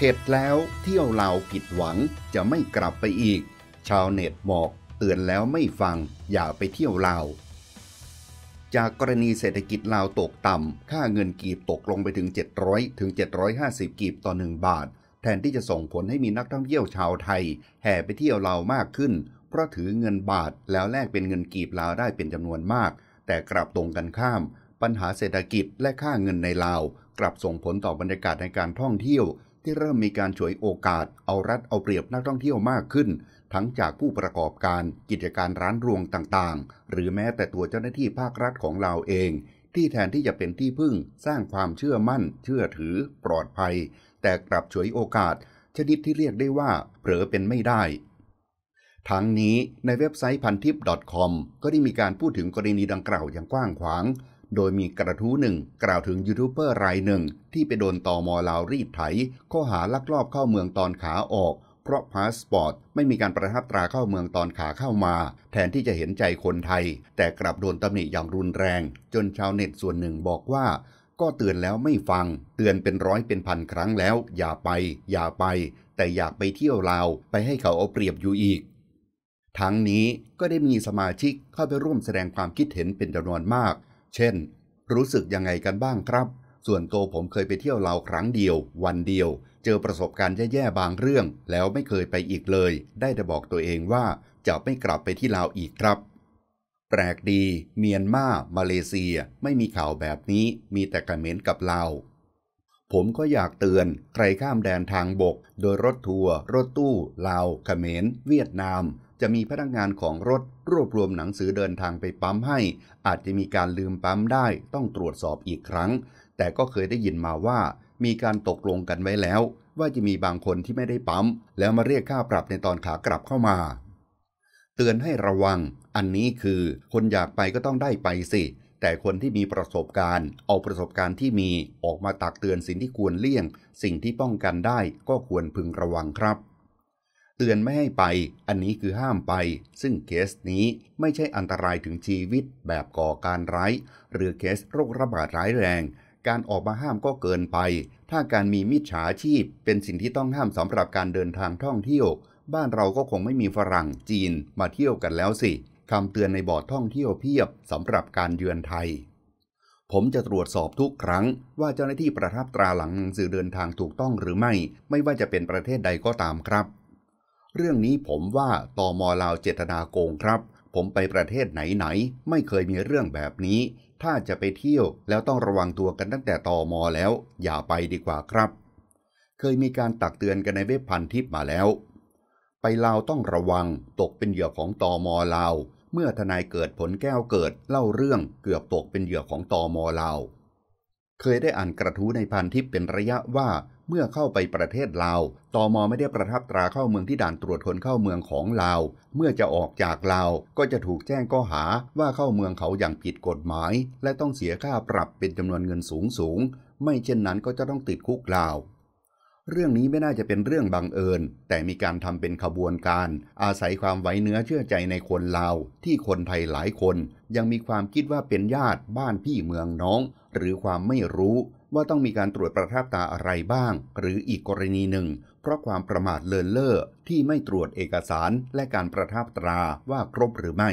เข็ดแล้วเที่ยวเราผิดหวังจะไม่กลับไปอีก ชาวเน็ตบอกเตือนแล้วไม่ฟังอย่าไปเที่ยวเราจากกรณีเศรษฐกิจลาวตกต่ำ ค่าเงินกีบตกลงไปถึง 700ถึง750กีบต่อ 1 บาท แทนที่จะส่งผลให้มีนักท่องเที่ยวชาวไทย แห่ไปเที่ยวลาวมากขึ้น เพราะถือเงินบาทแล้วแลกเป็นเงินกีบลาวได้เป็นจำนวนมาก แต่กลับตรงกันข้าม ปัญหาเศรษฐกิจและค่าเงินในลาว กลับส่งผลต่อบรรยากาศในการท่องเที่ยวที่เริ่มมีการฉวยโอกาส เอารัดเอาเปรียบนักท่องเที่ยวมากขึ้น ทั้งจากผู้ประกอบการกิจการร้านรวงต่างๆ หรือแม้แต่ตัวเจ้าหน้าที่ภาครัฐของเราเอง ที่แทนที่จะเป็นที่พึ่ง สร้างความเชื่อมั่นเชื่อถือ ปลอดภัย แต่กลับฉวยโอกาส ชนิดที่เรียกได้ว่า เผลอเป็นไม่ได้ ทั้งนี้ในเว็บไซต์พันทิป .com ก็ได้มีการพูดถึงกรณีดังกล่าวอย่างกว้างขวางโดยมีกระทู้หนึ่งกล่าวถึงยูทูบเบอร์รายหนึ่ง ที่ไปโดนตอมอลาวรีดไถข้อหาลักลอบเข้าเมืองตอนขาออก เพราะพาสปอร์ตไม่มีการประทับตราเข้าเมืองตอนขาเข้ามา แทนที่จะเห็นใจคนไทย แต่กลับโดนตำหนิอย่างรุนแรง จนชาวเน็ตส่วนหนึ่งบอกว่า ก็เตือนแล้วไม่ฟัง เตือนเป็นร้อยเป็นพันครั้งแล้ว อย่าไป อย่าไป แต่อยากไปเที่ยวลาว ไปให้เขาเอาเปรียบอยู่อีก ทั้งนี้ก็ได้มีสมาชิกเข้าไปร่วมแสดงความคิดเห็นเป็นจำนวนมากเช่น รู้สึกยังไงกันบ้างครับ ส่วนตัวผมเคยไปเที่ยวลาวครั้งเดียว วันเดียว เจอประสบการณ์แย่ๆบางเรื่อง แล้วไม่เคยไปอีกเลย ได้แต่บอกตัวเองว่าจะไม่กลับไปที่ลาวอีกครับ แปลกดี เมียนมามาเลเซียไม่มีข่าวแบบนี้มีแต่กระเมนกับลาวผมก็อยากเตือน ใครข้ามแดนทางบก โดยรถทัวร์รถตู้ ลาวเขมรเวียดนามจะมีพนักงานของรถรวบรวมหนังสือเดินทางไปปั๊มให้ อาจจะมีการลืมปั๊มได้ ต้องตรวจสอบอีกครั้ง แต่ก็เคยได้ยินมาว่ามีการตกลงกันไว้แล้ว ว่าจะมีบางคนที่ไม่ได้ปั๊มแล้วมาเรียกค่าปรับในตอนขากลับเข้ามา เตือนให้ระวัง อันนี้คือคนอยากไปก็ต้องได้ไปสิ แต่คนที่มีประสบการณ์ เอาประสบการณ์ที่มีออกมาตักเตือนสิ่งที่ควรเลี่ยง สิ่งที่ป้องกันได้ก็ควรพึงระวังครับเตือนไม่ให้ไป อันนี้คือห้ามไป ซึ่งเคสนี้ไม่ใช่อันตรายถึงชีวิตแบบก่อการร้ายหรือเคสโรคระบาดร้ายแรง การออกมาห้ามก็เกินไป ถ้าการมีมิจฉาชีพ เป็นสิ่งที่ต้องห้ามสำหรับการเดินทางท่องเที่ยว บ้านเราก็คงไม่มีฝรั่งจีนมาเที่ยวกันแล้วสิ คำเตือนในบอร์ดท่องเที่ยวเพียบสำหรับการเยือนไทย ผมจะตรวจสอบทุกครั้ง ว่าเจ้าหน้าที่ประทับตราหลังหนังสือเดินทางถูกต้องหรือไม่ ไม่ว่าจะเป็นประเทศใดก็ตามครับเรื่องนี้ผมว่าตอมอลาวเจตนาโกงครับ ผมไปประเทศไหนๆไม่เคยมีเรื่องแบบนี้ ถ้าจะไปเที่ยวแล้วต้องระวังตัวกันตั้งแต่ตอมอแล้ว อย่าไปดีกว่าครับ เคยมีการตักเตือนกันในเว็บพันทิปมาแล้ว ไปลาวต้องระวังตกเป็นเหยื่อของตอมอลาว เมื่อทนายเกิดผลแก้วเกิด เล่าเรื่องเกือบตกเป็นเหยื่อของตอมอลาว เคยได้อ่านกระทู้ในพันทิปเป็นระยะว่าเมื่อเข้าไปประเทศลาวตอมอไม่ได้ประทับตราเข้าเมืองที่ด่านตรวจคนเข้าเมืองของลาว เมื่อจะออกจากลาวก็จะถูกแจ้งข้อหาว่าเข้าเมืองเขาอย่างผิดกฎหมาย และต้องเสียค่าปรับเป็นจำนวนเงินสูงสูง ไม่เช่นนั้นก็จะต้องติดคุกลาว เรื่องนี้ไม่น่าจะเป็นเรื่องบังเอิญ แต่มีการทำเป็นขบวนการ อาศัยความไว้เนื้อเชื่อใจในคนลาวที่คนไทยหลายคน ยังมีความคิดว่าเป็นญาติ บ้านพี่เมืองน้อง หรือความไม่รู้ว่าต้องมีการตรวจประทับตาอะไรบ้าง หรืออีกกรณีหนึ่งเพราะความประมาทเลินเล่อที่ไม่ตรวจเอกสารและการประทับตราว่าครบหรือไม่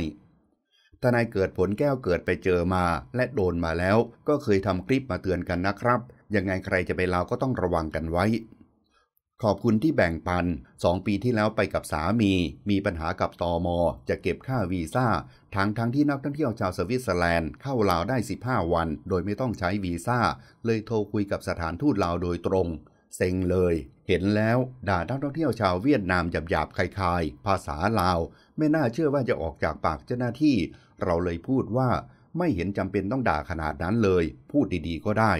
ทนายเกิดผลแก้วเกิดไปเจอมา และโดนมาแล้ว ก็เคยทำคลิปมาเตือนกันนะครับ ยังไงใครจะไปลาว ก็ต้องระวังกันไว้ขอบคุณที่แบ่งปัน สองปีที่แล้วไปกับสามี มีปัญหากับตอมอ จะเก็บค่าวีซ่า ทั้งทั้งที่นักท่องเที่ยวชาวสวิตเซอร์แลนด์เข้าลาวได้ 15 วัน โดยไม่ต้องใช้วีซ่า เลยโทรคุยกับสถานทูตลาวโดยตรง เซ็งเลย เห็นแล้ว ด่านักท่องเที่ยวชาวเวียดนามหยาบๆคลายๆ ภาษาลาว ไม่น่าเชื่อว่าจะออกจากปากเจ้าหน้าที่ เราเลยพูดว่า ไม่เห็นจำเป็นต้องด่าขนาดนั้นเลย พูดดี ๆก็ได้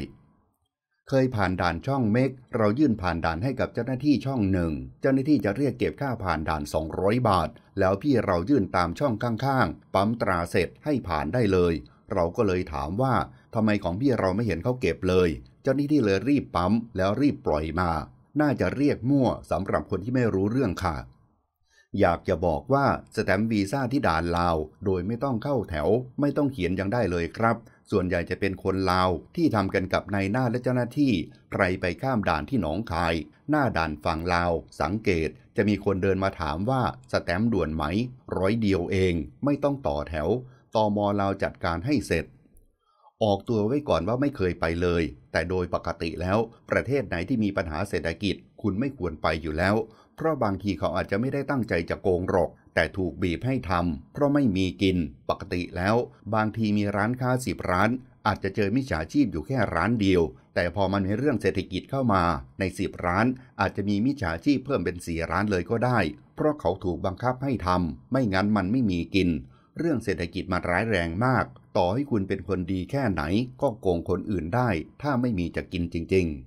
เคยผ่านด่านช่องเมกเรายื่นผ่านด่านให้กับเจ้าหน้าที่ช่องหนึ่งเจ้าหน้าที่จะเรียกเก็บค่าผ่านด่าน 200 บาท แล้วพี่เรายื่นตามช่องข้างๆ ปั๊มตราเสร็จให้ผ่านได้เลย เราก็เลยถามว่าทำไมของพี่เราไม่เห็นเขาเก็บเลย เจ้าหน้าที่เลยรีบปั๊มแล้วรีบปล่อยมา น่าจะเรียกมั่วสำหรับคนที่ไม่รู้เรื่องค่ะ อยากจะบอกว่าสแตมป์วีซ่าที่ด่านลาว โดยไม่ต้องเข้าแถว ไม่ต้องเขียนยังได้เลยครับส่วนใหญ่จะเป็นคนลาวที่ทำกันกับนายหน้าและเจ้าหน้าที่ใครไปข้ามด่านที่หนองคาย หน้าด่านฝั่งลาว สังเกตจะมีคนเดินมาถามว่า สแตมด่วนไหม ร้อยเดียวเอง ไม่ต้องต่อแถวตอมอลาวจัดการให้เสร็จ ออกตัวไว้ก่อนว่าไม่เคยไปเลย แต่โดยปกติแล้ว ประเทศไหนที่มีปัญหาเศรษฐกิจคุณไม่ควรไปอยู่แล้ว เพราะบางทีเขาอาจจะไม่ได้ตั้งใจจะโกงหรอกแต่ถูกบีบให้ทำ เพราะไม่มีกิน ปกติแล้วบางทีมีร้านค้าสิบร้าน อาจจะเจอมิจฉาชีพอยู่แค่ร้านเดียว แต่พอมันมีเรื่องเศรษฐกิจเข้ามา ในสิบร้าน อาจจะมีมิจฉาชีพเพิ่มเป็นสี่ร้านเลยก็ได้ เพราะเขาถูกบังคับให้ทำไม่งั้นมันไม่มีกิน เรื่องเศรษฐกิจมันร้ายแรงมาก ต่อให้คุณเป็นคนดีแค่ไหน ก็โกงคนอื่นได้ ถ้าไม่มีจะกินจริง ๆ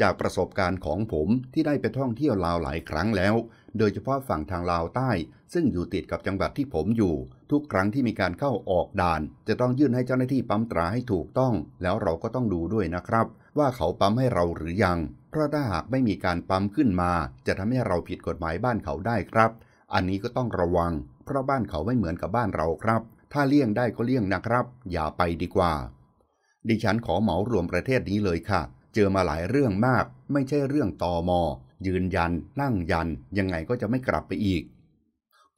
จากประสบการณ์ของผมที่ได้ไปท่องเที่ยวลาวหลายครั้งแล้ว โดยเฉพาะฝั่งทางลาวใต้ซึ่งอยู่ติดกับจังหวัดที่ผมอยู่ ทุกครั้งที่มีการเข้าออกด่าน จะต้องยื่นให้เจ้าหน้าที่ปั๊มตราให้ถูกต้อง แล้วเราก็ต้องดูด้วยนะครับ ว่าเขาปั๊มให้เราหรือยัง เพราะถ้าหากไม่มีการปั๊มขึ้นมา จะทำให้เราผิดกฎหมายบ้านเขาได้ครับ อันนี้ก็ต้องระวัง เพราะบ้านเขาไม่เหมือนกับบ้านเราครับ ถ้าเลี่ยงได้ก็เลี่ยงนะครับ อย่าไปดีกว่า ดิฉันขอเหมารวมประเทศนี้เลยค่ะเจอมาหลายเรื่องมาก ไม่ใช่เรื่องตอมอยืนยัน นั่งยัน ยังไงก็จะไม่กลับไปอีก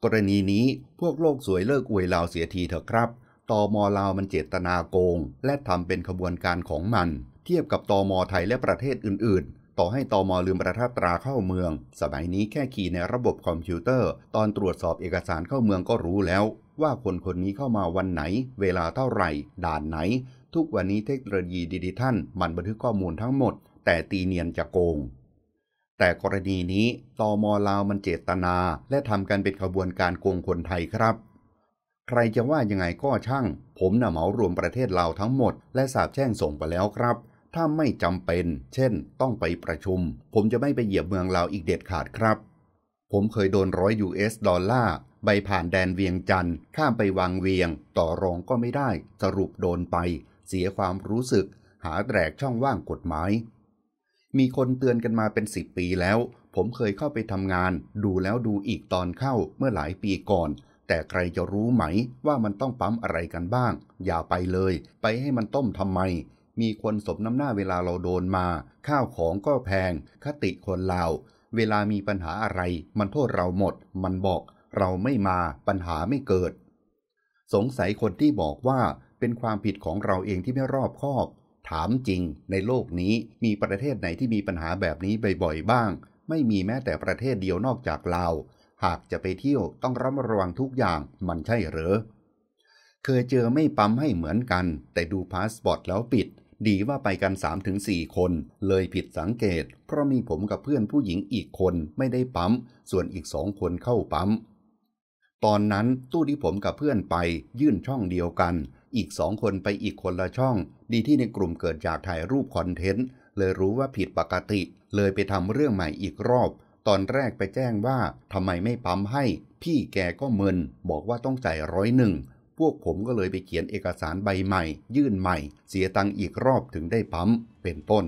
กรณีนี้พวกโลกสวยเลิกอวยลาวเสียทีเถอะครับตอมอลาวมันเจตนาโกง และทำเป็นขบวนการของมัน เทียบกับตอมอไทยและประเทศอื่นๆ ต่อให้ตอมอลืมประทับตราเข้าเมือง สมัยนี้แค่ขี่ในระบบคอมพิวเตอร์ ตอนตรวจสอบเอกสารเข้าเมืองก็รู้แล้ว ว่าคนคนนี้เข้ามาวันไหน เวลาเท่าไหร่ด่านไหนทุกวันนี้เทคโนโลยีดิจิทัล มันบันทึกข้อมูลทั้งหมด แต่ตีเนียนจะโกง แต่กรณีนี้ตอมอลาว มันเจตนา และทำกันเป็นขบวนการโกงคนไทยครับ ใครจะว่ายังไงก็ช่าง ผมน่ะเหมารวมประเทศลาวทั้งหมด และสาบแช่งส่งไปแล้วครับ ถ้าไม่จำเป็น เช่นต้องไปประชุม ผมจะไม่ไปเหยียบเมืองลาวอีกเด็ดขาดครับ ผมเคยโดนร้อยยูเอสดอลลาร์ใบผ่านแดนเวียงจันทร์ข้ามไปวังเวียง ต่อรองก็ไม่ได้สรุปโดนไปเสียความรู้สึก หาแตกช่องว่างกฎหมาย มีคนเตือนกันมาเป็นสิบปีแล้ว ผมเคยเข้าไปทำงาน ดูแล้วดูอีกตอนเข้าเมื่อหลายปีก่อน แต่ใครจะรู้ไหมว่ามันต้องปั๊มอะไรกันบ้าง อย่าไปเลย ไปให้มันต้มทำไม มีคนสมน้ำหน้าเวลาเราโดนมา ข้าวของก็แพง คติคนลาวเวลามีปัญหาอะไร มันโทษเราหมด มันบอกเราไม่มาปัญหาไม่เกิด สงสัยคนที่บอกว่าเป็นความผิดของเราเองที่ไม่รอบคอบ ถามจริง ในโลกนี้มีประเทศไหนที่มีปัญหาแบบนี้บ่อยๆบ้าง ไม่มีแม้แต่ประเทศเดียวนอกจากลาวหากจะไปเที่ยวต้องระมัดระวังทุกอย่าง มันใช่หรือเคยเจอไม่ปั๊มให้เหมือนกัน แต่ดูพาสปอร์ตแล้วปิด ดีว่าไปกัน 3-4 คน เลยผิดสังเกต เพราะมีผมกับเพื่อนผู้หญิงอีกคนไม่ได้ปั๊มส่วนอีกสองคนเข้าปั๊มตอนนั้นตู้ที่ผมกับเพื่อนไปยื่นช่องเดียวกัน อีกสองคนไปอีกคนละช่อง ดีที่ในกลุ่มเกิดจากถ่ายรูป คอนเทนต์ เลยรู้ว่าผิดปกติ เลยไปทำเรื่องใหม่อีกรอบ ตอนแรกไปแจ้งว่าทำไมไม่ปั๊มให้ พี่แก ก็เมิน บอกว่าต้องจ่ายร้อยหนึ่งพวกผมก็เลยไปเขียนเอกสารใบใหม่ ยื่นใหม่เสียตังค์อีกรอบถึงได้ปั๊มเป็นต้น